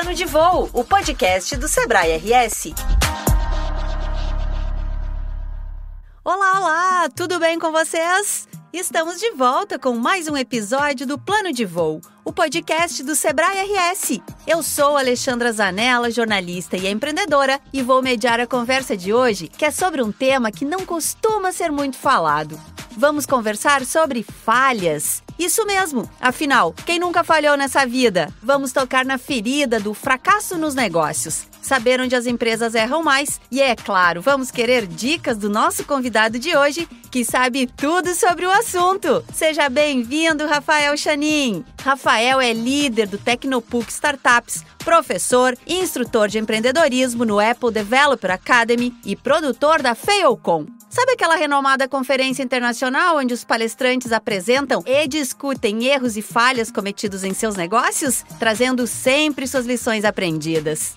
Plano de Voo, o podcast do Sebrae RS. Olá, olá! Tudo bem com vocês? Estamos de volta com mais um episódio do Plano de Voo, o podcast do Sebrae RS. Eu sou Alexandra Zanella, jornalista e empreendedora, e vou mediar a conversa de hoje, que é sobre um tema que não costuma ser muito falado. Vamos conversar sobre falhas isso mesmo. Afinal, quem nunca falhou nessa vida? Vamos tocar na ferida do fracasso nos negócios. Saber onde as empresas erram mais e, é claro, vamos querer dicas do nosso convidado de hoje, que sabe tudo sobre o assunto. Seja bem-vindo, Rafael Chanin. Rafael é líder do Tecnopuc Startups, professor, instrutor de empreendedorismo no Apple Developer Academy e produtor da Failcon. Sabe aquela renomada conferência internacional onde os palestrantes apresentam e discutem erros e falhas cometidos em seus negócios, trazendo sempre suas lições aprendidas?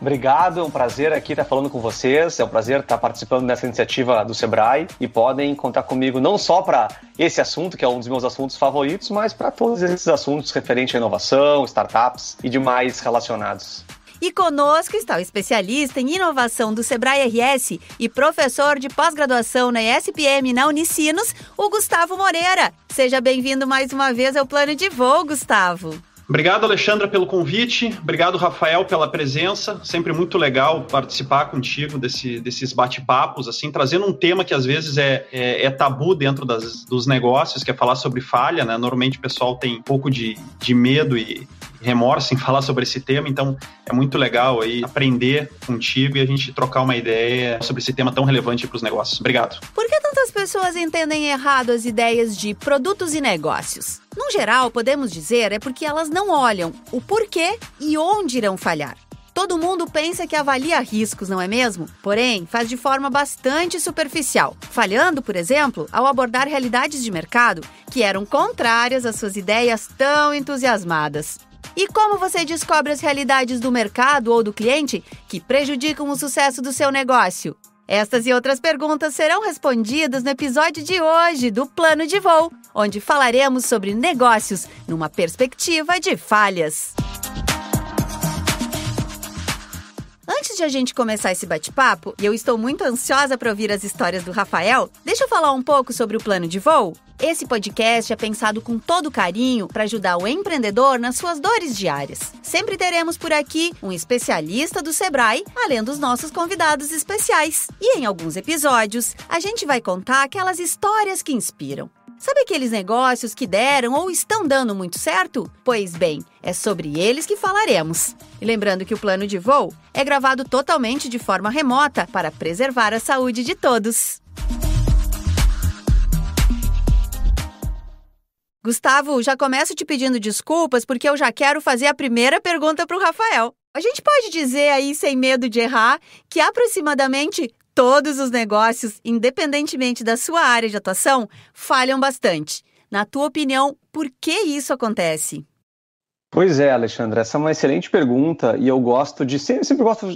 Obrigado, é um prazer aqui estar falando com vocês, é um prazer estar participando dessa iniciativa do Sebrae e podem contar comigo não só para esse assunto, que é um dos meus assuntos favoritos, mas para todos esses assuntos referentes à inovação, startups e demais relacionados. E conosco está o especialista em inovação do Sebrae RS e professor de pós-graduação na ESPM na Unicinos, o Gustavo Moreira. Seja bem-vindo mais uma vez ao Plano de Voo, Gustavo. Obrigado, Alexandra, pelo convite. Obrigado, Rafael, pela presença. Sempre muito legal participar contigo desse, desses bate-papos, assim, trazendo um tema que às vezes é, é, é tabu dentro das, dos negócios, que é falar sobre falha, né? Normalmente o pessoal tem um pouco de, de medo e, remorso em falar sobre esse tema, então é muito legal aí aprender contigo e a gente trocar uma ideia sobre esse tema tão relevante para os negócios. Obrigado. Por que tantas pessoas entendem errado as ideias de produtos e negócios? No geral, podemos dizer é porque elas não olham o porquê e onde irão falhar. Todo mundo pensa que avalia riscos, não é mesmo? Porém, faz de forma bastante superficial, falhando, por exemplo, ao abordar realidades de mercado que eram contrárias às suas ideias tão entusiasmadas. E como você descobre as realidades do mercado ou do cliente que prejudicam o sucesso do seu negócio? Estas e outras perguntas serão respondidas no episódio de hoje do Plano de Voo, onde falaremos sobre negócios numa perspectiva de falhas. Antes de a gente começar esse bate-papo, e eu estou muito ansiosa para ouvir as histórias do Rafael, deixa eu falar um pouco sobre o plano de voo. Esse podcast é pensado com todo carinho para ajudar o empreendedor nas suas dores diárias. Sempre teremos por aqui um especialista do Sebrae, além dos nossos convidados especiais. E em alguns episódios, a gente vai contar aquelas histórias que inspiram. Sabe aqueles negócios que deram ou estão dando muito certo? Pois bem, é sobre eles que falaremos. E lembrando que o plano de voo é gravado totalmente de forma remota para preservar a saúde de todos. Gustavo, já começo te pedindo desculpas porque eu já quero fazer a primeira pergunta para o Rafael. A gente pode dizer aí, sem medo de errar, que aproximadamente todos os negócios, independentemente da sua área de atuação, falham bastante. Na tua opinião, por que isso acontece? Pois é, Alexandra, essa é uma excelente pergunta e eu gosto de sempre, sempre gosto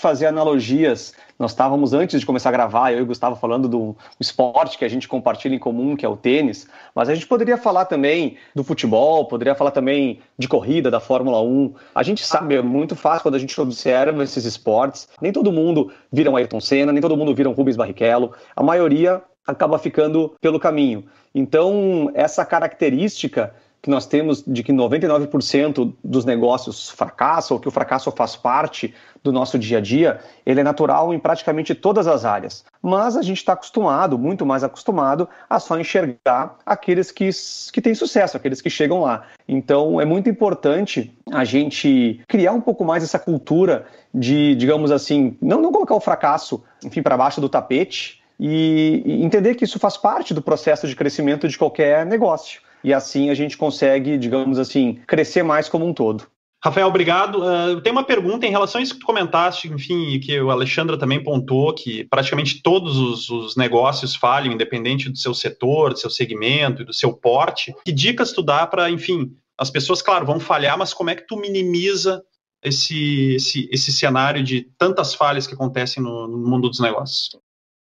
fazer analogias. Nós estávamos, antes de começar a gravar, eu e o Gustavo falando do esporte que a gente compartilha em comum, que é o tênis, mas a gente poderia falar também do futebol, poderia falar também de corrida, da Fórmula 1. A gente sabe, é muito fácil quando a gente observa esses esportes. Nem todo mundo vira um Ayrton Senna, nem todo mundo vira um Rubens Barrichello. A maioria acaba ficando pelo caminho. Então, essa característica que nós temos de que 99% dos negócios fracassam, ou que o fracasso faz parte do nosso dia a dia, ele é natural em praticamente todas as áreas. Mas a gente está acostumado, muito mais acostumado, a só enxergar aqueles que, que têm sucesso, aqueles que chegam lá. Então é muito importante a gente criar um pouco mais essa cultura de, digamos assim, não, não colocar o fracasso, enfim, para baixo do tapete e entender que isso faz parte do processo de crescimento de qualquer negócio e assim a gente consegue, digamos assim, crescer mais como um todo. Rafael, obrigado. Ah, uh, tem uma pergunta em relação a isso que tu comentaste, enfim, e que o Alexandra também pontuou, que praticamente todos os, os, negócios falham, independente do seu setor, do seu segmento e do seu porte. Que dicas tu dá para, enfim, as pessoas, claro, vão falhar, mas como é que tu minimiza esse, esse, esse cenário de tantas falhas que acontecem no, no mundo dos negócios?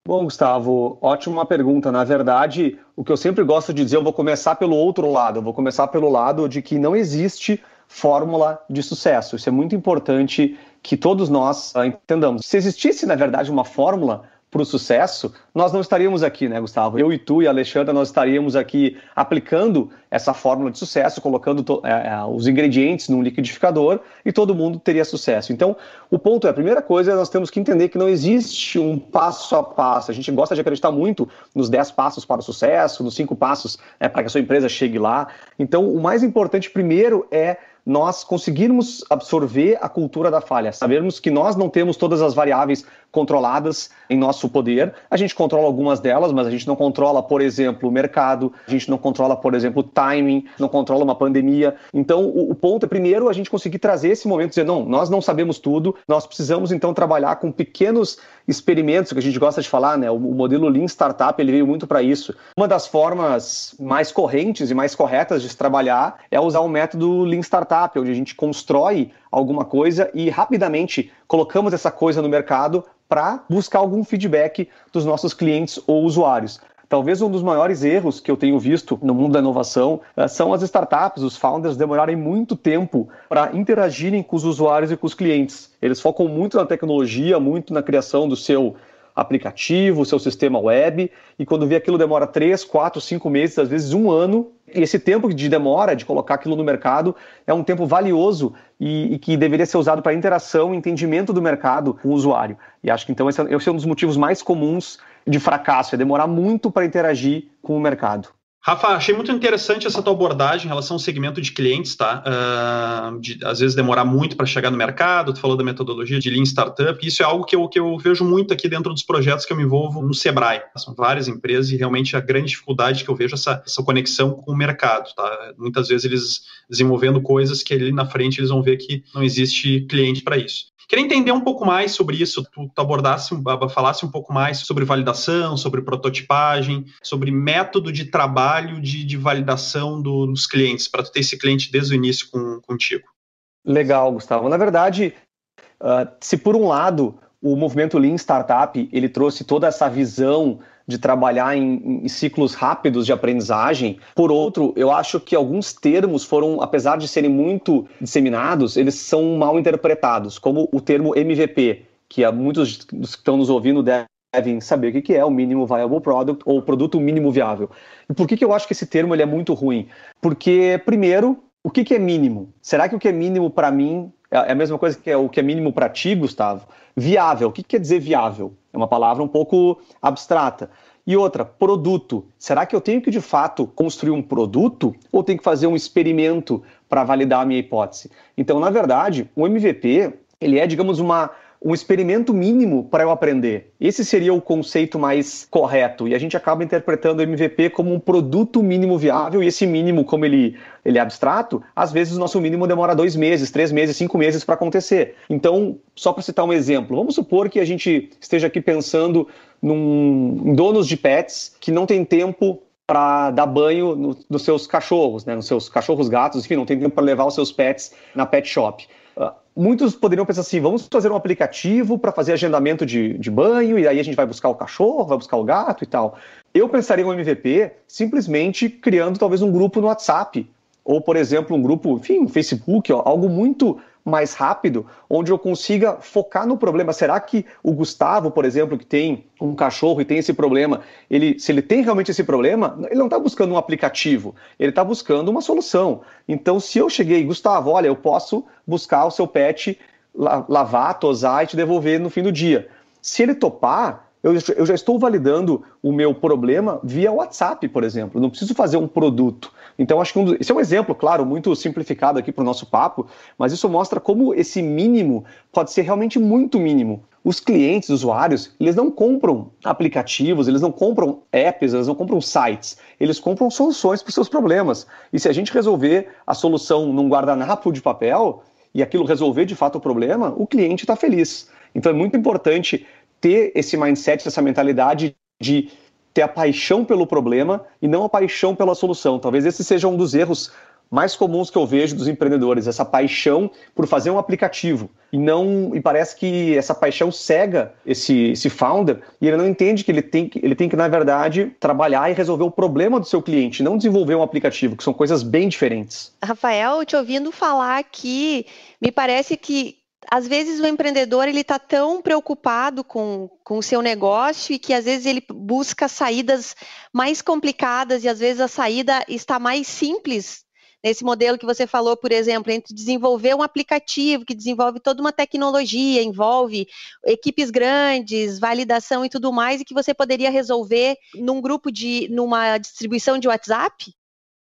Bom, Gustavo, ótima pergunta. Na verdade, o que eu sempre gosto de dizer, eu vou começar pelo outro lado, eu vou começar pelo lado de que não existe fórmula de sucesso. Isso é muito importante que todos nós ah, entendamos. Se existisse, na verdade, uma fórmula, para o sucesso, nós não estaríamos aqui, né, Gustavo? Eu e tu e a Alexandra, nós estaríamos aqui aplicando essa fórmula de sucesso, colocando é, é, os ingredientes num liquidificador e todo mundo teria sucesso. Então, o ponto é, a primeira coisa, é nós temos que entender que não existe um passo a passo. A gente gosta de acreditar muito nos 10 passos para o sucesso, nos 5 passos é, para que a sua empresa chegue lá. Então, o mais importante primeiro é nós conseguirmos absorver a cultura da falha, sabermos que nós não temos todas as variáveis controladas em nosso poder. A gente controla algumas delas, mas a gente não controla, por exemplo, o mercado, a gente não controla, por exemplo, o timing, não controla uma pandemia. Então, o, o ponto é, primeiro, a gente conseguir trazer esse momento, dizer, não, nós não sabemos tudo, nós precisamos, então, trabalhar com pequenos experimentos, que a gente gosta de falar, né? O, o modelo Lean Startup, ele veio muito para isso. Uma das formas mais correntes e mais corretas de se trabalhar é usar o método Lean Startup, startup, onde a gente constrói alguma coisa e rapidamente colocamos essa coisa no mercado para buscar algum feedback dos nossos clientes ou usuários. Talvez um dos maiores erros que eu tenho visto no mundo da inovação eh, são as startups, os founders demorarem muito tempo para interagirem com os usuários e com os clientes. Eles focam muito na tecnologia, muito na criação do seu aplicativo, o seu sistema web, e quando vê aquilo demora 3, 4, 5 meses, às vezes um ano, e esse tempo de demora de colocar aquilo no mercado é um tempo valioso e, e que deveria ser usado para interação, entendimento do mercado com o usuário. E acho que então esse é, é um dos motivos mais comuns de fracasso, é demorar muito para interagir com o mercado. Rafa, achei muito interessante essa tua abordagem em relação ao segmento de clientes, tá? Uh, de, às vezes demorar muito para chegar no mercado, tu falou da metodologia de Lean Startup, isso é algo que eu, que eu vejo muito aqui dentro dos projetos que eu me envolvo no Sebrae. São várias empresas e realmente a grande dificuldade que eu vejo é essa, essa conexão com o mercado, tá? Muitas vezes eles desenvolvendo coisas que ali na frente eles vão ver que não existe cliente para isso. Queria entender um pouco mais sobre isso, tu, tu abordasse, falasse um pouco mais sobre validação, sobre prototipagem, sobre método de trabalho de, de validação do, dos clientes, para tu ter esse cliente desde o início com, contigo. Legal, Gustavo. Na verdade, uh, se por um lado o movimento Lean Startup ele trouxe toda essa visão de trabalhar em, em, ciclos rápidos de aprendizagem. Por outro, eu acho que alguns termos foram, apesar de serem muito disseminados, eles são mal interpretados, como o termo MVP, que é, muitos dos que estão nos ouvindo devem saber o que é o mínimo viable product ou produto mínimo viável. E por que, que eu acho que esse termo ele é muito ruim? Porque, primeiro, o que, que é mínimo? Será que o que é mínimo para mim é, é a mesma coisa que é o que é mínimo para ti, Gustavo? viável. O que quer dizer viável? É uma palavra um pouco abstrata. E outra, produto. Será que eu tenho que de fato construir um produto ou tenho que fazer um experimento para validar a minha hipótese? Então, na verdade, o MVP ele é, digamos, uma um experimento mínimo para eu aprender. Esse seria o conceito mais correto. E a gente acaba interpretando o MVP como um produto mínimo viável, e esse mínimo, como ele, ele é abstrato, às vezes o nosso mínimo demora dois meses, três meses, cinco meses para acontecer. Então, só para citar um exemplo, vamos supor que a gente esteja aqui pensando num, donos de pets que não tem tempo para dar banho no, nos seus cachorros, né, nos seus cachorros gatos, enfim, não tem tempo para levar os seus pets na pet shop muitos poderiam pensar assim: vamos fazer um aplicativo para fazer agendamento de, de banho, e aí a gente vai buscar o cachorro, vai buscar o gato e tal. Eu pensaria um MVP simplesmente criando talvez um grupo no WhatsApp, ou por exemplo, um grupo, enfim, no Facebook, ó, algo muito mais rápido, onde eu consiga focar no problema. Será que o Gustavo, por exemplo, que tem um cachorro e tem esse problema, ele, se ele tem realmente esse problema, ele não está buscando um aplicativo, ele está buscando uma solução. Então, se eu cheguei, Gustavo, olha, eu posso buscar o seu pet, lavar, tosar e te devolver no fim do dia. Se ele topar, eu, eu já estou validando o meu problema via WhatsApp, por exemplo. não preciso fazer um produto. Então, acho que um esse é um exemplo, claro, muito simplificado aqui para o nosso papo, mas isso mostra como esse mínimo pode ser realmente muito mínimo os clientes, usuários, eles não compram aplicativos, eles não compram apps, eles não compram sites, eles compram soluções para os seus problemas. E se a gente resolver a solução num guardanapo de papel e aquilo resolver de fato o problema, o cliente está feliz. Então é muito importante ter esse mindset, essa mentalidade de ter a paixão pelo problema e não a paixão pela solução. Talvez esse seja um dos erros mais comuns que eu vejo dos empreendedores, essa paixão por fazer um aplicativo. E não e parece que essa paixão cega esse, esse founder e ele não entende que ele tem que, ele tem que, na verdade, trabalhar e resolver o problema do seu cliente, não desenvolver um aplicativo, que são coisas bem diferentes. Rafael, te ouvindo falar aqui, me parece que às vezes o empreendedor ele está tão preocupado com, com o seu negócio e que às vezes ele busca saídas mais complicadas e às vezes a saída está mais simples nesse modelo que você falou, por exemplo, entre desenvolver um aplicativo que desenvolve toda uma tecnologia, envolve equipes grandes, validação e tudo mais, e que você poderia resolver num grupo de, numa distribuição de WhatsApp,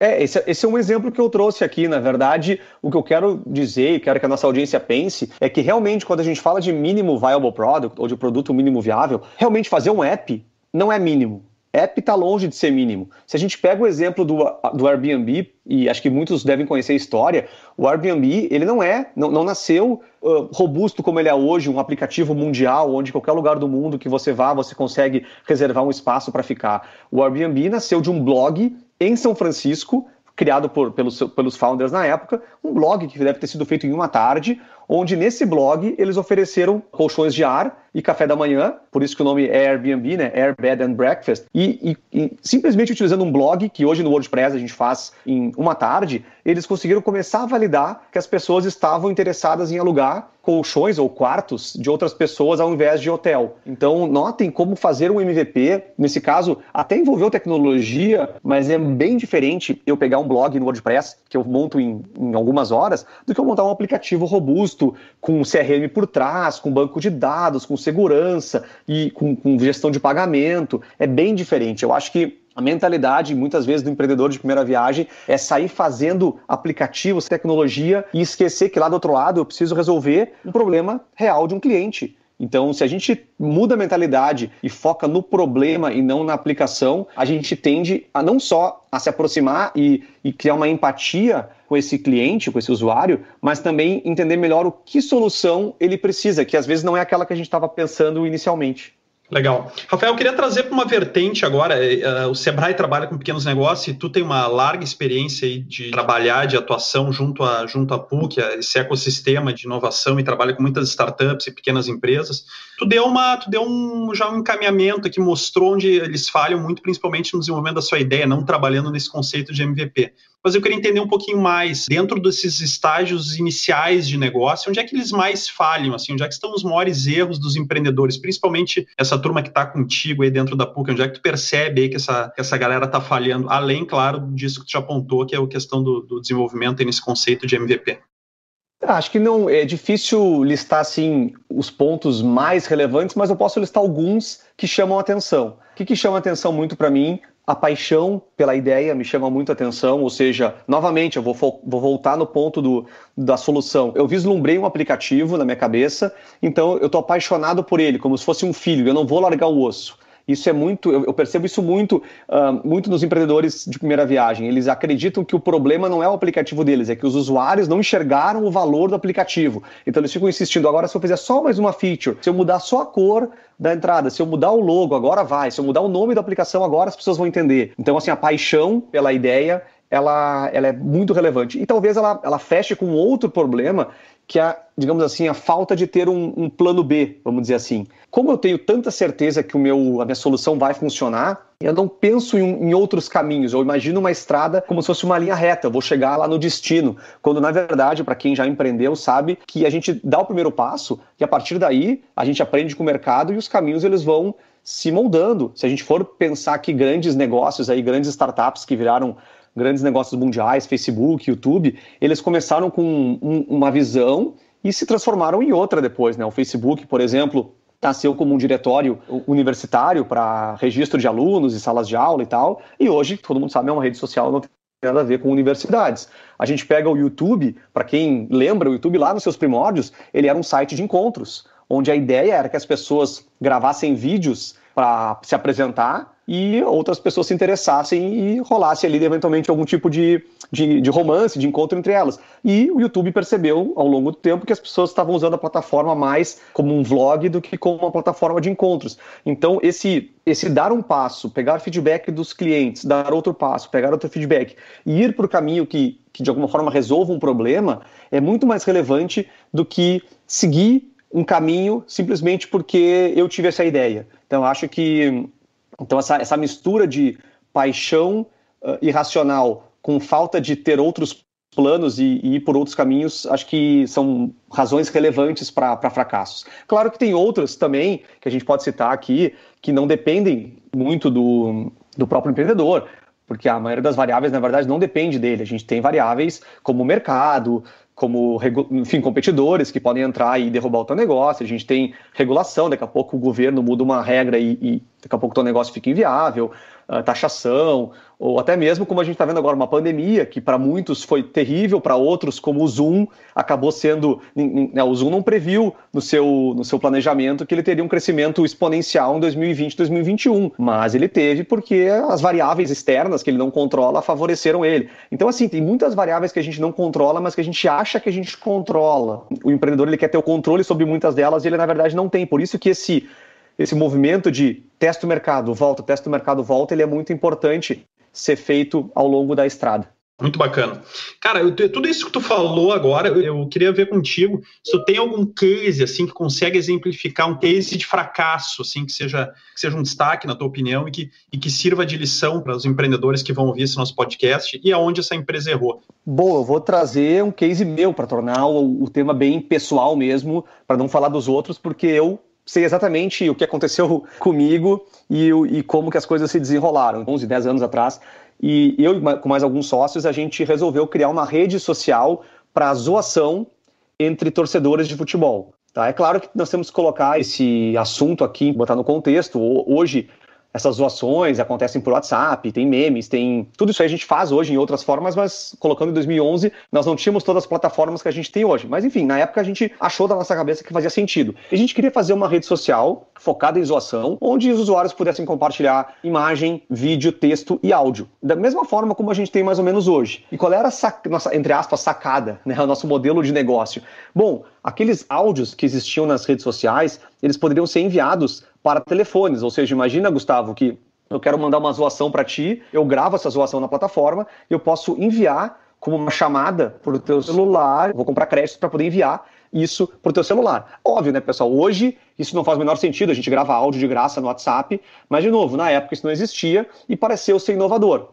é, esse, é, esse, é um exemplo que eu trouxe aqui. Na verdade, o que eu quero dizer, quero que a nossa audiência pense, é que realmente, quando a gente fala de mínimo viable product, ou de produto mínimo viável, realmente fazer um app não é mínimo. App está longe de ser mínimo. Se a gente pega o exemplo do, do Airbnb, e acho que muitos devem conhecer a história, o Airbnb ele não é, não, não nasceu uh, robusto como ele é hoje, um aplicativo mundial, onde qualquer lugar do mundo que você vá, você consegue reservar um espaço para ficar. O Airbnb nasceu de um blog em São Francisco, criado por, pelos, pelos founders na época, um blog que deve ter sido feito em uma tarde, onde nesse blog eles ofereceram colchões de ar e café da manhã, por isso que o nome é Airbnb, né? Air Bed and Breakfast. E, e, e simplesmente utilizando um blog, que hoje no WordPress a gente faz em uma tarde, eles conseguiram começar a validar que as pessoas estavam interessadas em alugar colchões ou quartos de outras pessoas ao invés de hotel. Então, notem como fazer um MVP, nesse caso, até envolveu tecnologia, mas é bem diferente eu pegar um blog no WordPress, que eu monto em, em algumas horas, do que eu montar um aplicativo robusto, com CRM por trás, com banco de dados, com segurança e com, com gestão de pagamento. É bem diferente. Eu acho que a mentalidade, muitas vezes, do empreendedor de primeira viagem é sair fazendo aplicativos, tecnologia e esquecer que lá do outro lado eu preciso resolver um problema real de um cliente. Então, se a gente muda a mentalidade e foca no problema e não na aplicação, a gente tende a não só a se aproximar e, e criar uma empatia com esse cliente, com esse usuário, mas também entender melhor o que solução ele precisa, que às vezes não é aquela que a gente estava pensando inicialmente. Legal. Rafael, eu queria trazer para uma vertente agora. Eh, eh, o Sebrae trabalha com pequenos negócios e tu tem uma larga experiência de trabalhar, de atuação junto à junto a PUC, esse ecossistema de inovação e trabalha com muitas startups e pequenas empresas. Tu deu, uma, tu deu um, já um encaminhamento que mostrou onde eles falham muito, principalmente no desenvolvimento da sua ideia, não trabalhando nesse conceito de MVP mas eu queria entender um pouquinho mais dentro desses estágios iniciais de negócio, onde é que eles mais falham, assim, onde é que estão os maiores erros dos empreendedores, principalmente essa turma que está contigo aí dentro da PUC, onde é que tu percebe aí que essa, que essa galera está falhando, além, claro, disso que tu já apontou, que é a questão do, do desenvolvimento e nesse conceito de MVP. Ah, acho que não é difícil listar assim os pontos mais relevantes, mas eu posso listar alguns que chamam atenção. O que, que chama atenção muito para mim a paixão pela ideia me chama muito a atenção, ou seja, novamente, eu vou, vou voltar no ponto do, da solução. Eu vislumbrei um aplicativo na minha cabeça, então eu estou apaixonado por ele, como se fosse um filho, eu não vou largar o osso. Isso é muito, eu, percebo isso muito, uh, muito nos empreendedores de primeira viagem. Eles acreditam que o problema não é o aplicativo deles, é que os usuários não enxergaram o valor do aplicativo. Então eles ficam insistindo. Agora, se eu fizer só mais uma feature, se eu mudar só a cor da entrada, se eu mudar o logo, agora vai. Se eu mudar o nome da aplicação, agora as pessoas vão entender. Então, assim, a paixão pela ideia ela, ela é muito relevante. E talvez ela, ela feche com outro problema, que é, digamos assim, a falta de ter um, um, plano B, vamos dizer assim. Como eu tenho tanta certeza que o meu, a minha solução vai funcionar, eu não penso em, em outros caminhos. Eu imagino uma estrada como se fosse uma linha reta, eu vou chegar lá no destino. Quando, na verdade, para quem já empreendeu, sabe que a gente dá o primeiro passo e a partir daí a gente aprende com o mercado e os caminhos eles vão se moldando. Se a gente for pensar que grandes negócios aí, grandes startups que viraram grandes negócios mundiais, Facebook, YouTube, eles começaram com um, uma visão e se transformaram em outra depois. Né? O Facebook, por exemplo, nasceu como um diretório universitário para registro de alunos e salas de aula e tal, e hoje, todo mundo sabe, é uma rede social, não tem nada a ver com universidades. A gente pega o YouTube, para quem lembra, o YouTube lá nos seus primórdios, ele era um site de encontros, onde a ideia era que as pessoas gravassem vídeos para se apresentar e outras pessoas se interessassem e rolasse ali eventualmente algum tipo de, de, de, romance, de encontro entre elas. E o YouTube percebeu ao longo do tempo que as pessoas estavam usando a plataforma mais como um vlog do que como uma plataforma de encontros. Então, esse, esse dar um passo, pegar feedback dos clientes, dar outro passo, pegar outro feedback e ir para o caminho que, que de alguma forma resolva um problema é muito mais relevante do que seguir um caminho simplesmente porque eu tive essa ideia. Então, acho que então, essa, essa mistura de paixão uh, irracional com falta de ter outros planos e, e, ir por outros caminhos, acho que são razões relevantes para fracassos. Claro que tem outras também, que a gente pode citar aqui, que não dependem muito do, do próprio empreendedor, porque a maioria das variáveis, na verdade, não depende dele. A gente tem variáveis como o mercado, como enfim, competidores que podem entrar e derrubar o teu negócio, a gente tem regulação, daqui a pouco o governo muda uma regra e, e, daqui a pouco o negócio fica inviável, ah, taxação, ou até mesmo como a gente está vendo agora, uma pandemia que para muitos foi terrível, para outros, como o Zoom, acabou sendo. Né, o Zoom não previu no seu, no seu planejamento que ele teria um crescimento exponencial em 2020, 2021, mas ele teve porque as variáveis externas que ele não controla favoreceram ele. Então, assim, tem muitas variáveis que a gente não controla, mas que a gente acha que a gente controla. O empreendedor ele quer ter o controle sobre muitas delas e ele, na verdade, não tem. Por isso que esse esse movimento de testa o mercado, volta, testa o mercado, volta, ele é muito importante ser feito ao longo da estrada. Muito bacana. Cara, eu, tudo isso que tu falou agora, eu queria ver contigo se tu tem algum case assim que consegue exemplificar um case de fracasso, assim, que seja, que seja um destaque na tua opinião e que, e que sirva de lição para os empreendedores que vão ouvir esse nosso podcast e aonde essa empresa errou. Bom, eu vou trazer um case meu para tornar o, o tema bem pessoal mesmo, para não falar dos outros, porque eu sei exatamente o que aconteceu comigo e, e como que as coisas se desenrolaram, 11, 10 anos atrás. E eu com mais alguns sócios, a gente resolveu criar uma rede social para zoação entre torcedores de futebol. Tá? É claro que nós temos que colocar esse assunto aqui, botar no contexto. Hoje essas zoações acontecem por WhatsApp, tem memes, tem. Tudo isso aí a gente faz hoje em outras formas, mas colocando em 2011, nós não tínhamos todas as plataformas que a gente tem hoje. Mas enfim, na época a gente achou da nossa cabeça que fazia sentido. E a gente queria fazer uma rede social focada em zoação, onde os usuários pudessem compartilhar imagem, vídeo, texto e áudio. Da mesma forma como a gente tem mais ou menos hoje. E qual era a nossa, entre aspas, sacada, né? O nosso modelo de negócio. Bom, aqueles áudios que existiam nas redes sociais, eles poderiam ser enviados para telefones. Ou seja, imagina, Gustavo, que eu quero mandar uma zoação para ti, eu gravo essa zoação na plataforma, eu posso enviar como uma chamada para o teu celular, vou comprar crédito para poder enviar isso para o teu celular. Óbvio, né, pessoal? Hoje isso não faz o menor sentido, a gente grava áudio de graça no WhatsApp, mas de novo, na época isso não existia e pareceu ser inovador.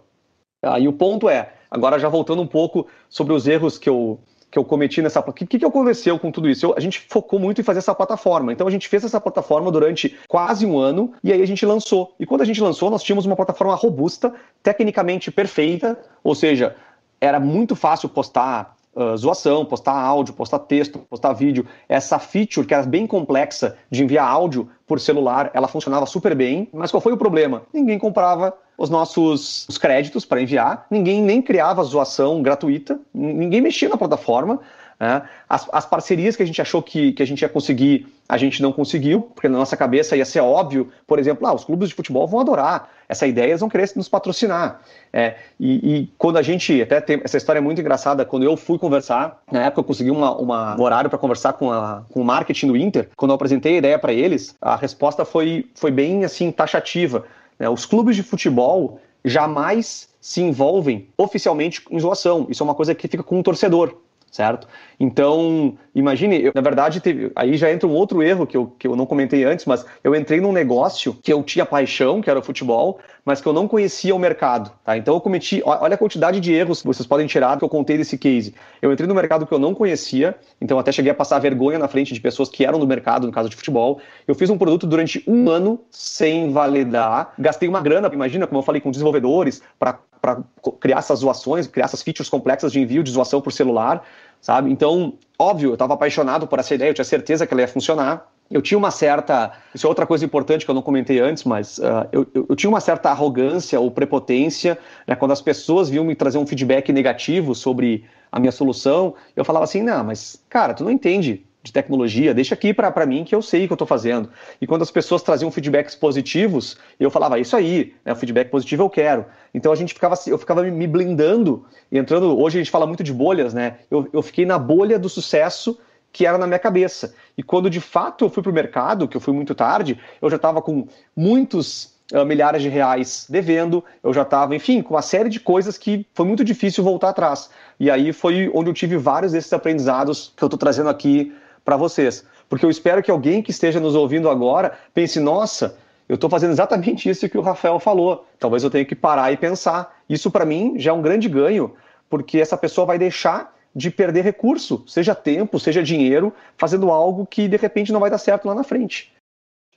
Aí ah, o ponto é, agora já voltando um pouco sobre os erros que eu que eu cometi nessa. O que, que aconteceu com tudo isso? Eu, a gente focou muito em fazer essa plataforma. Então a gente fez essa plataforma durante quase um ano e aí a gente lançou. E quando a gente lançou, nós tínhamos uma plataforma robusta, tecnicamente perfeita, ou seja, era muito fácil postar ah, zoação, postar áudio, postar texto, postar vídeo. Essa feature, que era bem complexa de enviar áudio por celular, ela funcionava super bem, mas qual foi o problema? Ninguém comprava os nossos os créditos para enviar, ninguém nem criava zoação gratuita, ninguém mexia na plataforma, né? As, as, parcerias que a gente achou que, que a gente ia conseguir, a gente não conseguiu, porque na nossa cabeça ia ser óbvio, por exemplo, ah, os clubes de futebol vão adorar essa ideia, eles vão querer nos patrocinar. É, e, e, quando a gente, até tem, essa história é muito engraçada, quando eu fui conversar, na época eu consegui uma, uma um horário para conversar com, a, com o marketing do Inter, quando eu apresentei a ideia para eles, a resposta foi, foi bem assim taxativa. Né? Os clubes de futebol jamais se envolvem oficialmente em zoação. Isso é uma coisa que fica com o torcedor certo? Então, imagine, eu, na verdade, teve, aí já entra um outro erro que eu, que eu não comentei antes, mas eu entrei num negócio que eu tinha paixão, que era o futebol, mas que eu não conhecia o mercado, tá? Então eu cometi, olha a quantidade de erros que vocês podem tirar que eu contei desse case. Eu entrei no mercado que eu não conhecia, então até cheguei a passar vergonha na frente de pessoas que eram do mercado, no caso de futebol. Eu fiz um produto durante um ano sem validar, gastei uma grana, imagina, como eu falei, com desenvolvedores, para para criar essas zoações, criar essas features complexas de envio de zoação por celular, sabe? Então, óbvio, eu estava apaixonado por essa ideia, eu tinha certeza que ela ia funcionar. Eu tinha uma certa. Isso é outra coisa importante que eu não comentei antes, mas uh, eu, eu, eu, tinha uma certa arrogância ou prepotência, né, Quando as pessoas vinham me trazer um feedback negativo sobre a minha solução, eu falava assim: não, mas, cara, tu não entende de tecnologia, deixa aqui para mim que eu sei o que eu estou fazendo. E quando as pessoas traziam feedbacks positivos, eu falava, ah, isso aí, né, o feedback positivo eu quero. Então a gente ficava, eu ficava me blindando, entrando, hoje a gente fala muito de bolhas, né? Eu, eu fiquei na bolha do sucesso que era na minha cabeça. E quando de fato eu fui para o mercado, que eu fui muito tarde, eu já estava com muitos uh, milhares de reais devendo, eu já estava, enfim, com uma série de coisas que foi muito difícil voltar atrás. E aí foi onde eu tive vários desses aprendizados que eu estou trazendo aqui para vocês. Porque eu espero que alguém que esteja nos ouvindo agora pense: nossa, eu estou fazendo exatamente isso que o Rafael falou. Talvez eu tenha que parar e pensar. Isso para mim já é um grande ganho, porque essa pessoa vai deixar de perder recurso, seja tempo, seja dinheiro, fazendo algo que de repente não vai dar certo lá na frente.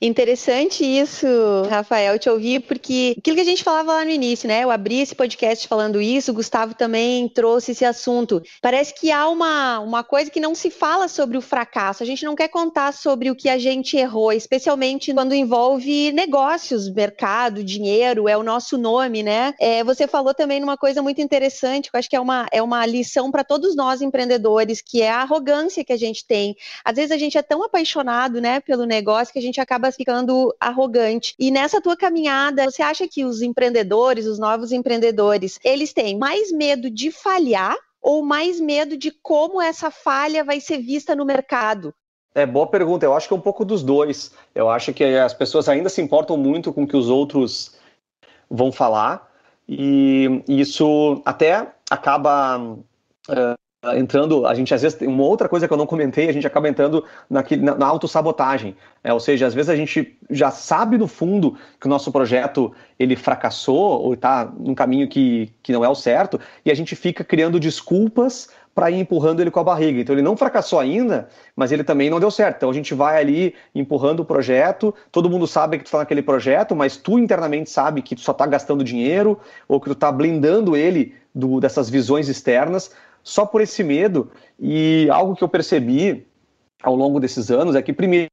Interessante isso, Rafael, te ouvir, porque aquilo que a gente falava lá no início, né? Eu abri esse podcast falando isso, o Gustavo também trouxe esse assunto. Parece que há uma, uma coisa que não se fala sobre o fracasso. A gente não quer contar sobre o que a gente errou, especialmente quando envolve negócios, mercado, dinheiro, é o nosso nome, né? É, você falou também numa coisa muito interessante, que eu acho que é uma, é uma lição para todos nós empreendedores, que é a arrogância que a gente tem. Às vezes a gente é tão apaixonado, né, pelo negócio que a gente acaba ficando arrogante. E nessa tua caminhada, você acha que os empreendedores, os novos empreendedores, eles têm mais medo de falhar ou mais medo de como essa falha vai ser vista no mercado? É boa pergunta. Eu acho que é um pouco dos dois. Eu acho que as pessoas ainda se importam muito com o que os outros vão falar e isso até acaba uh, ah, entrando, a gente às vezes, uma outra coisa que eu não comentei, a gente acaba entrando naquele, na, na autossabotagem, é ou seja, às vezes a gente já sabe no fundo que o nosso projeto, ele fracassou ou está num caminho que, que não é o certo, e a gente fica criando desculpas para ir empurrando ele com a barriga. Então ele não fracassou ainda, mas ele também não deu certo. Então a gente vai ali empurrando o projeto, todo mundo sabe que tu está naquele projeto, mas tu internamente sabe que tu só está gastando dinheiro ou que tu está blindando ele do, dessas visões externas só por esse medo. E algo que eu percebi ao longo desses anos é que, primeiro,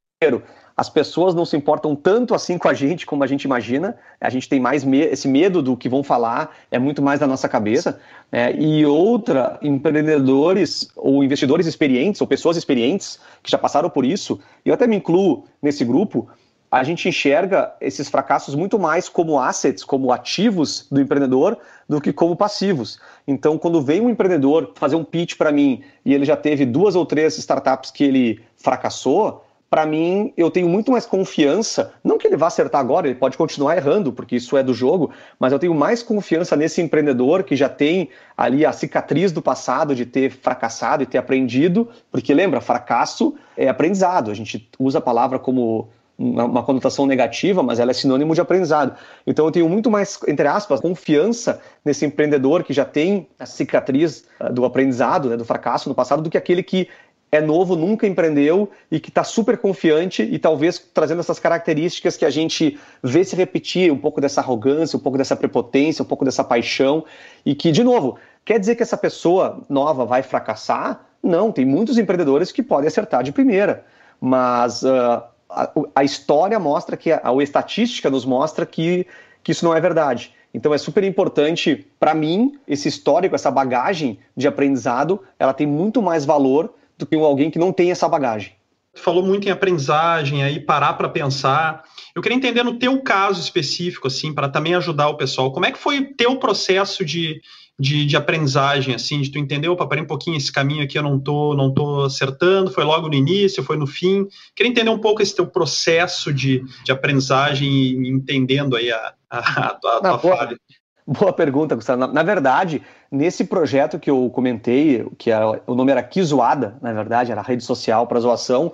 as pessoas não se importam tanto assim com a gente como a gente imagina. A gente tem mais me esse medo do que vão falar, é muito mais da nossa cabeça. Né? E outra, empreendedores ou investidores experientes ou pessoas experientes que já passaram por isso, e eu até me incluo nesse grupo, a gente enxerga esses fracassos muito mais como assets, como ativos do empreendedor, do que como passivos. Então, quando vem um empreendedor fazer um pitch para mim e ele já teve duas ou três startups que ele fracassou, para mim, eu tenho muito mais confiança. Não que ele vá acertar agora, ele pode continuar errando, porque isso é do jogo, mas eu tenho mais confiança nesse empreendedor que já tem ali a cicatriz do passado de ter fracassado e ter aprendido, porque lembra, fracasso é aprendizado. A gente usa a palavra como uma, uma, conotação negativa, mas ela é sinônimo de aprendizado. Então eu tenho muito mais, entre aspas, confiança nesse empreendedor que já tem a cicatriz ah, do aprendizado, né, do fracasso no passado, do que aquele que é novo, nunca empreendeu e que está super confiante e talvez trazendo essas características que a gente vê se repetir, um pouco dessa arrogância, um pouco dessa prepotência, um pouco dessa paixão e que, de novo, quer dizer que essa pessoa nova vai fracassar? Não, tem muitos empreendedores que podem acertar de primeira, mas uh, a, a história mostra que, a, a estatística nos mostra que, que isso não é verdade. Então é super importante para mim esse histórico, essa bagagem de aprendizado, ela tem muito mais valor do que alguém que não tem essa bagagem. falou muito em aprendizagem, aí parar para pensar. Eu queria entender no teu caso específico, assim, para também ajudar o pessoal. Como é que foi o teu processo de, de, de aprendizagem, assim, de tu entender, opa, parei um pouquinho, esse caminho aqui eu não tô, não tô acertando, foi logo no início, foi no fim. Queria entender um pouco esse teu processo de, de aprendizagem e entendendo aí a, a, a, a tua, não, boa, falha. Boa pergunta, Gustavo. Na, na, verdade, nesse projeto que eu comentei, que era, é, o nome era Kizuada, na verdade, era rede social para zoação,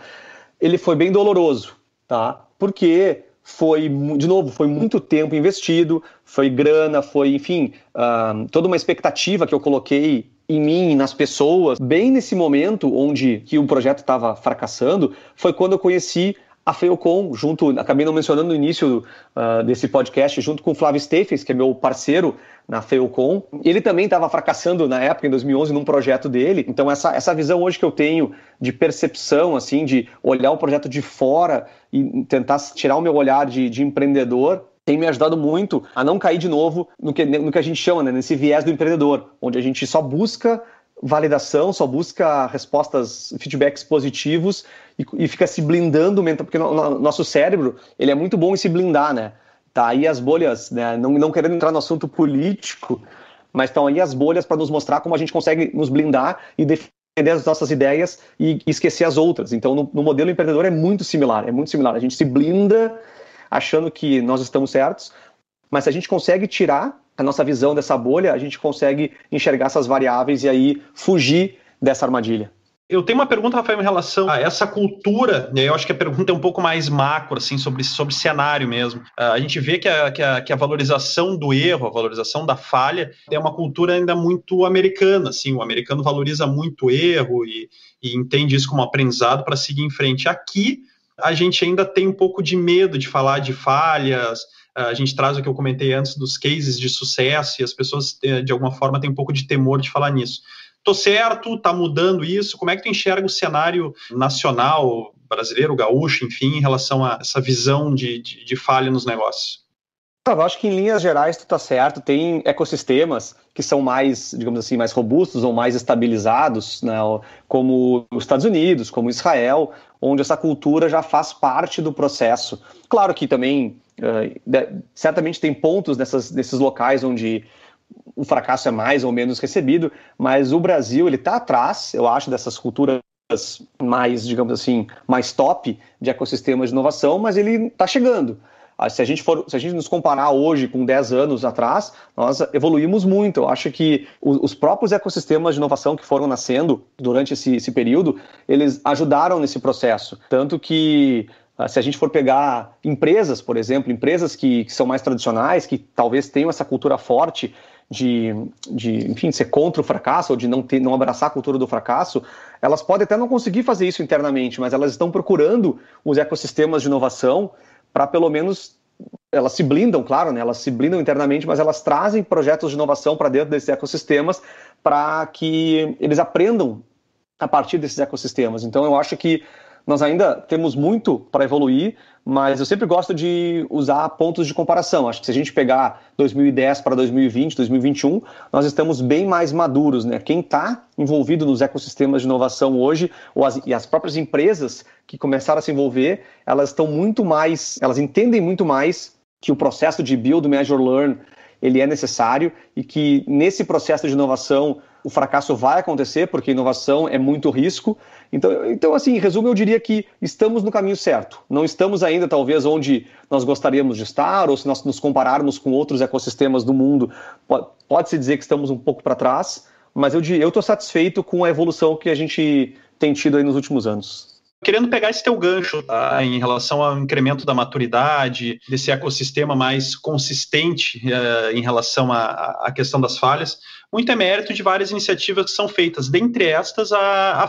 ele foi bem doloroso, tá? Porque foi, de novo, foi muito tempo investido, foi grana, foi, enfim, uh, toda uma expectativa que eu coloquei em mim, nas pessoas. Bem nesse momento onde que o projeto estava fracassando, foi quando eu conheci a Feocon, junto, acabei não mencionando no início uh, desse podcast, junto com o Flávio Steffes, que é meu parceiro na Feocon. Ele também estava fracassando na época, em 2011, num projeto dele. Então, essa, essa visão hoje que eu tenho de percepção, assim, de olhar o projeto de fora e tentar tirar o meu olhar de, de empreendedor, tem me ajudado muito a não cair de novo no que, no que a gente chama, né, nesse viés do empreendedor, onde a gente só busca validação, só busca respostas, feedbacks positivos e, e fica se blindando mental, porque no, no, nosso cérebro ele é muito bom em se blindar, né? Tá aí as bolhas, né? Não, não querendo entrar no assunto político, mas estão aí as bolhas para nos mostrar como a gente consegue nos blindar e defender as nossas ideias e esquecer as outras. Então, no, no modelo empreendedor é muito similar, é muito similar. A gente se blinda achando que nós estamos certos, mas se a gente consegue tirar a nossa visão dessa bolha, a gente consegue enxergar essas variáveis e aí fugir dessa armadilha. Eu tenho uma pergunta, Rafael, em relação a essa cultura, né? eu acho que a pergunta é um pouco mais macro, assim, sobre, sobre cenário mesmo. Ah, a gente vê que a, que, a, que a valorização do erro, a valorização da falha, é uma cultura ainda muito americana, assim, o americano valoriza muito o erro e, e entende isso como aprendizado para seguir em frente. Aqui, a gente ainda tem um pouco de medo de falar de falhas, ah, a gente traz o que eu comentei antes dos cases de sucesso e as pessoas, eh, de alguma forma, têm um pouco de temor de falar nisso. Tô certo, tá mudando isso. Como é que tu enxerga o cenário nacional, brasileiro, gaúcho, enfim, em relação a essa visão de, de, de falha nos negócios? Tá, eu acho que em linhas gerais tu tá certo. Tem ecossistemas que são mais, digamos assim, mais robustos ou mais estabilizados, né? como os Estados Unidos, como Israel, onde essa cultura já faz parte do processo. Claro que também ah, certamente tem pontos nessas, nesses locais onde o fracasso é mais ou menos recebido, mas o Brasil ele está atrás, eu acho, dessas culturas mais, digamos assim, mais top de ecossistemas de inovação, mas ele está chegando. Ah, se a, gente for, se a gente nos comparar hoje com 10 anos atrás, nós evoluímos muito. Eu acho que os, os próprios ecossistemas de inovação que foram nascendo durante esse, esse período, eles ajudaram nesse processo. Tanto que ah, se a gente for pegar empresas, por exemplo, empresas que, que são mais tradicionais, que talvez tenham essa cultura forte de, de, enfim, ser contra o fracasso ou de não, ter, não abraçar a cultura do fracasso, elas podem até não conseguir fazer isso internamente, mas elas estão procurando os ecossistemas de inovação para pelo menos elas se blindam, claro, né? elas se blindam internamente, mas elas trazem projetos de inovação para dentro desses ecossistemas para que eles aprendam a partir desses ecossistemas. Então eu acho que nós ainda temos muito para evoluir, mas eu sempre gosto de usar pontos de comparação. Acho que se a gente pegar 2010 para 2020, 2021, nós estamos bem mais maduros, né? Quem está envolvido nos ecossistemas de inovação hoje, ou as, e as próprias empresas que começaram a se envolver, elas estão muito mais, elas entendem muito mais que o processo de build, measure, learn, ele é necessário e que nesse processo de inovação o fracasso vai acontecer, porque inovação é muito risco. Então, então, assim, em resumo, eu diria que estamos no caminho certo. Não estamos ainda, talvez, onde nós gostaríamos de estar, ou se nós nos compararmos com outros ecossistemas do mundo, pode-se dizer que estamos um pouco para trás, mas eu estou satisfeito com a evolução que a gente tem tido aí nos últimos anos. Querendo pegar esse teu gancho tá? em relação ao incremento da maturidade, desse ecossistema mais consistente uh, em relação à questão das falhas, muito é mérito de várias iniciativas que são feitas, dentre estas a, a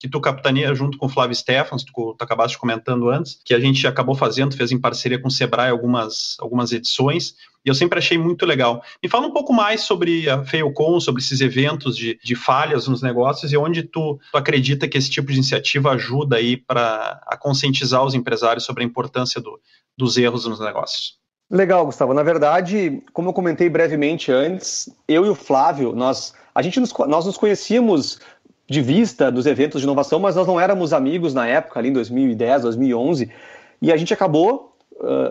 que tu capitaneia junto com o Flávio Stefans, tu, tu acabaste comentando antes, que a gente acabou fazendo, fez em parceria com o Sebrae algumas, algumas edições, e eu sempre achei muito legal. Me fala um pouco mais sobre a Failcon, sobre esses eventos de, de falhas nos negócios e onde tu, tu acredita que esse tipo de iniciativa ajuda aí para a conscientizar os empresários sobre a importância do, dos erros nos negócios. Legal, Gustavo. Na verdade, como eu comentei brevemente antes, eu e o Flávio, nós, a gente nos, nós nos conhecíamos de vista dos eventos de inovação, mas nós não éramos amigos na época, ali em 2010, 2011, e a gente acabou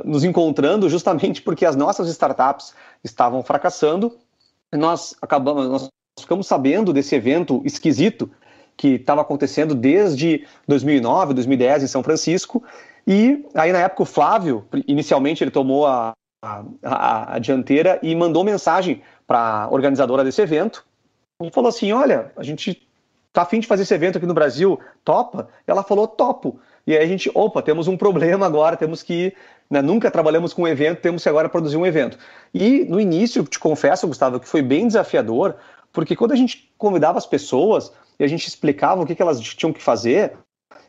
nos encontrando justamente porque as nossas startups estavam fracassando. Nós acabamos, nós ficamos sabendo desse evento esquisito que estava acontecendo desde 2009, 2010 em São Francisco. E aí na época o Flávio, inicialmente ele tomou a, a, a, a dianteira e mandou mensagem para a organizadora desse evento e falou assim: olha, a gente tá afim de fazer esse evento aqui no Brasil, topa? Ela falou, topo. E aí a gente, opa, temos um problema agora, temos que. Né, nunca trabalhamos com um evento, temos que agora produzir um evento. E no início, te confesso, Gustavo, que foi bem desafiador, porque quando a gente convidava as pessoas e a gente explicava o que, que elas tinham que fazer,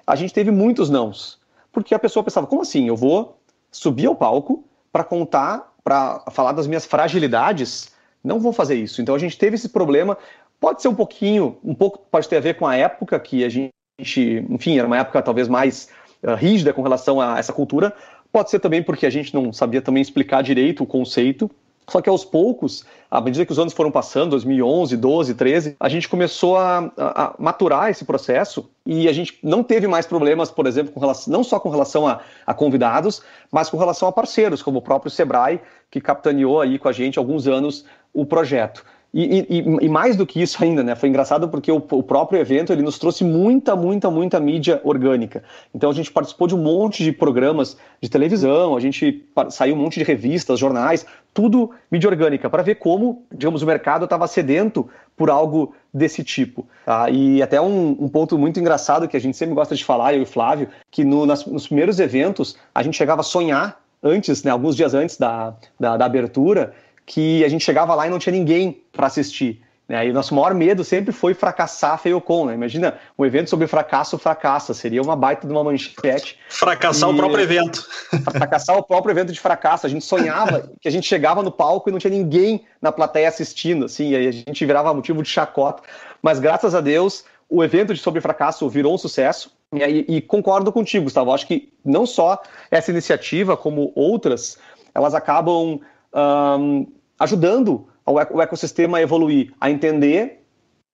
a gente teve muitos nãos. Porque a pessoa pensava, como assim? Eu vou subir ao palco para contar, para falar das minhas fragilidades? Não vou fazer isso. Então a gente teve esse problema. Pode ser um pouquinho, um pouco pode ter a ver com a época que a gente gente, enfim, era uma época talvez mais uh, rígida com relação a essa cultura. Pode ser também porque a gente não sabia também explicar direito o conceito. Só que aos poucos, à medida que os anos foram passando, 2011, 12, 13, a gente começou a, a, a maturar esse processo e a gente não teve mais problemas, por exemplo, relação, não só com relação a, a, convidados, mas com relação a parceiros, como o próprio Sebrae, que capitaneou aí com a gente alguns anos o projeto. E, e, e, mais do que isso ainda, né? Foi engraçado porque o, o, próprio evento ele nos trouxe muita, muita, muita mídia orgânica. Então a gente participou de um monte de programas de televisão, a gente saiu um monte de revistas, jornais, tudo mídia orgânica, para ver como, digamos, o mercado estava sedento por algo desse tipo. Tá? E até um, um, ponto muito engraçado que a gente sempre gosta de falar, eu e o Flávio, que no, nas, nos primeiros eventos a gente chegava a sonhar antes, né, alguns dias antes da, da, da abertura, que a gente chegava lá e não tinha ninguém para assistir. Né? E o nosso maior medo sempre foi fracassar a Feiocon, né? Imagina, um evento sobre fracasso fracassa, seria uma baita de uma manchete. Fracassar e... o próprio evento. Fracassar o próprio evento de fracasso. A gente sonhava que a gente chegava no palco e não tinha ninguém na plateia assistindo, assim, e aí a gente virava motivo de chacota. Mas graças a Deus, o evento de sobre fracasso virou um sucesso. E, aí, e concordo contigo, Gustavo. Acho que não só essa iniciativa, como outras, elas acabam um, ajudando o ecossistema a evoluir, a entender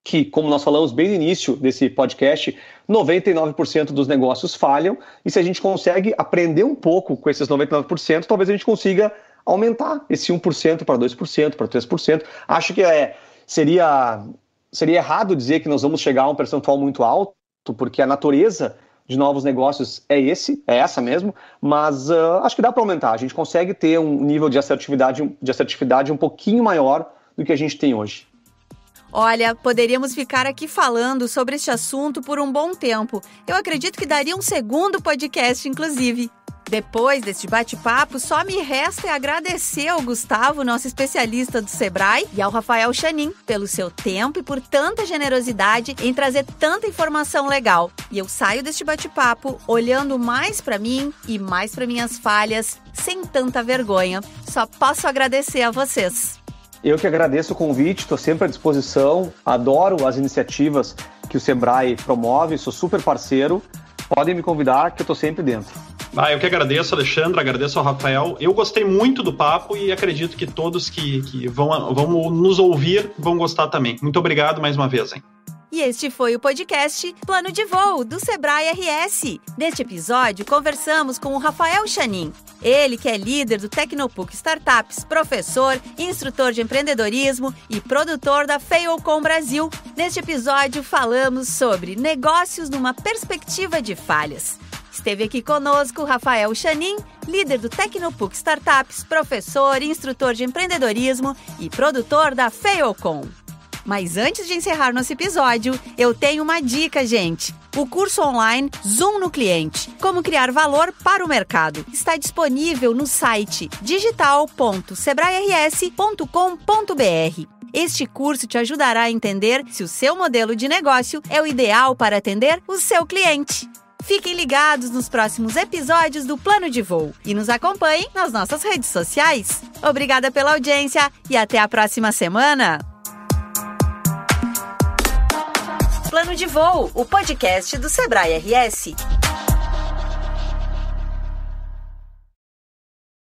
que, como nós falamos bem no início desse podcast, 99% dos negócios falham, e se a gente consegue aprender um pouco com esses 99%, talvez a gente consiga aumentar esse 1% para 2%, para 3%. Acho que é, seria, seria errado dizer que nós vamos chegar a um percentual muito alto, porque a natureza de novos negócios é esse, é essa mesmo, mas uh, acho que dá para aumentar. A gente consegue ter um nível de assertividade, de assertividade um pouquinho maior do que a gente tem hoje. Olha, poderíamos ficar aqui falando sobre este assunto por um bom tempo. Eu acredito que daria um segundo podcast, inclusive. Depois deste bate-papo, só me resta é agradecer ao Gustavo, nosso especialista do Sebrae, e ao Rafael Chanin pelo seu tempo e por tanta generosidade em trazer tanta informação legal. E eu saio deste bate-papo olhando mais para mim e mais para minhas falhas, sem tanta vergonha. Só posso agradecer a vocês. Eu que agradeço o convite, estou sempre à disposição, adoro as iniciativas que o Sebrae promove, sou super parceiro. Podem me convidar que eu estou sempre dentro. Ah, eu que agradeço, Alexandre, agradeço ao Rafael. Eu gostei muito do papo e acredito que todos que, que vão, vão nos ouvir vão gostar também. Muito obrigado mais uma vez, hein? E este foi o podcast Plano de Voo do Sebrae RS. Neste episódio, conversamos com o Rafael Chanin. Ele que é líder do Tecnopuc Startups, professor, instrutor de empreendedorismo e produtor da Failcom Brasil. Neste episódio, falamos sobre negócios numa perspectiva de falhas. Esteve aqui conosco Rafael Chanin, líder do Tecnopuc Startups, professor, instrutor de empreendedorismo e produtor da Failcom. Mas antes de encerrar nosso episódio, eu tenho uma dica, gente. O curso online Zoom no Cliente Como Criar Valor para o Mercado está disponível no site digital.sebrae-rs.com.br. Este curso te ajudará a entender se o seu modelo de negócio é o ideal para atender o seu cliente. Fiquem ligados nos próximos episódios do Plano de Voo e nos acompanhem nas nossas redes sociais. Obrigada pela audiência e até a próxima semana! Plano de Voo, o podcast do Sebrae RS.